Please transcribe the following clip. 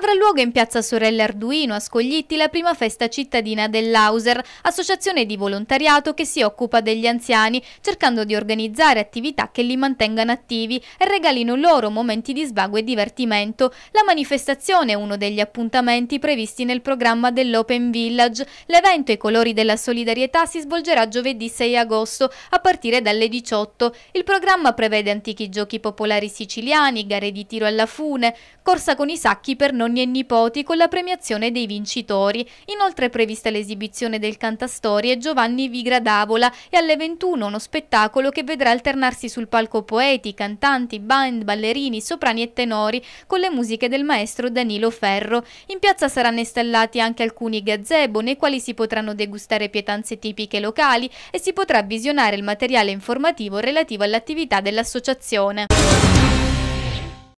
avrà luogo in piazza Sorelle Arduino a Scoglitti la prima festa cittadina dell'Auser, associazione di volontariato che si occupa degli anziani, cercando di organizzare attività che li mantengano attivi e regalino loro momenti di svago e divertimento. La manifestazione è uno degli appuntamenti previsti nel programma dell'Open Village. L'evento I colori della solidarietà si svolgerà giovedì 6 agosto a partire dalle 18. Il programma prevede antichi giochi popolari siciliani, gare di tiro alla fune, corsa con i sacchi per non nonni e nipoti con la premiazione dei vincitori. Inoltre è prevista l'esibizione del cantastorie Giovanni Vigra d'Avola e alle 21 uno spettacolo che vedrà alternarsi sul palco poeti, cantanti, band, ballerini, soprani e tenori con le musiche del maestro Danilo Ferro. In piazza saranno installati anche alcuni gazebo nei quali si potranno degustare pietanze tipiche locali e si potrà visionare il materiale informativo relativo all'attività dell'associazione.